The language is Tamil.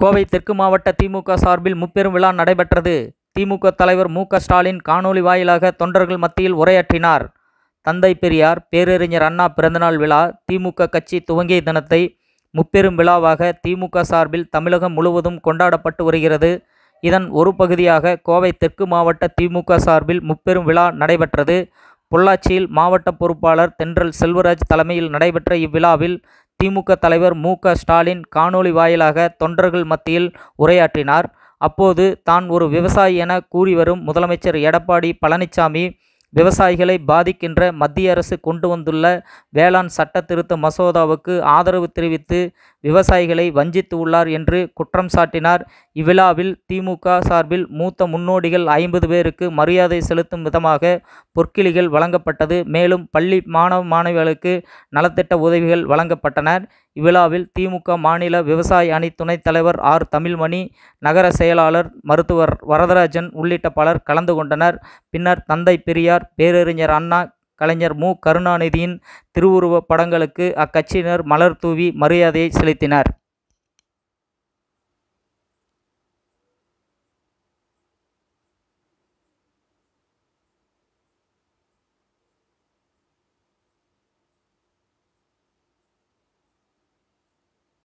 கோவை தெற்கு மாவட்ட திமுக சார்பில் முப்பெரும் விழா நடைபெற்றது திமுக தலைவர் மு ஸ்டாலின் காணொலி வாயிலாக தொண்டர்கள் மத்தியில் உரையாற்றினார் தந்தை பெரியார் பேரறிஞர் அண்ணா பிறந்தநாள் விழா திமுக கட்சி துவங்கிய தினத்தை முப்பெரும் விழாவாக திமுக சார்பில் தமிழகம் முழுவதும் கொண்டாடப்பட்டு வருகிறது இதன் ஒரு பகுதியாக கோவை தெற்கு மாவட்ட திமுக சார்பில் முப்பெரும் விழா நடைபெற்றது பொள்ளாச்சியில் மாவட்ட பொறுப்பாளர் தென்றல் செல்வராஜ் தலைமையில் நடைபெற்ற இவ்விழாவில் திமுக தலைவர் மு ஸ்டாலின் காணொலி வாயிலாக தொண்டர்கள் மத்தியில் உரையாற்றினார் அப்போது தான் ஒரு விவசாயி என கூறி வரும் முதலமைச்சர் எடப்பாடி பழனிசாமி விவசாயிகளை பாதிக்கின்ற மத்திய அரசு கொண்டு வந்துள்ள வேளாண் சட்ட திருத்த மசோதாவுக்கு ஆதரவு தெரிவித்து விவசாயிகளை வஞ்சித்து உள்ளார் என்று குற்றம் சாட்டினார் இவ்விழாவில் திமுக சார்பில் மூத்த முன்னோடிகள் ஐம்பது பேருக்கு மரியாதை செலுத்தும் விதமாக பொற்கிளிகள் வழங்கப்பட்டது மேலும் பள்ளி மாணவ மாணவிகளுக்கு நலத்திட்ட உதவிகள் வழங்கப்பட்டன இவ்விழாவில் திமுக மாநில விவசாய அணி துணைத் தலைவர் ஆர் தமிழ்மணி நகர செயலாளர் மருத்துவர் வரதராஜன் உள்ளிட்ட பலர் கலந்து கொண்டனர் பின்னர் தந்தை பெரியார் பேரறிஞர் அண்ணா கலைஞர் மு கருணாநிதியின் திருவுருவப் படங்களுக்கு அக்கட்சியினர் மலர் தூவி மரியாதையை செலுத்தினர்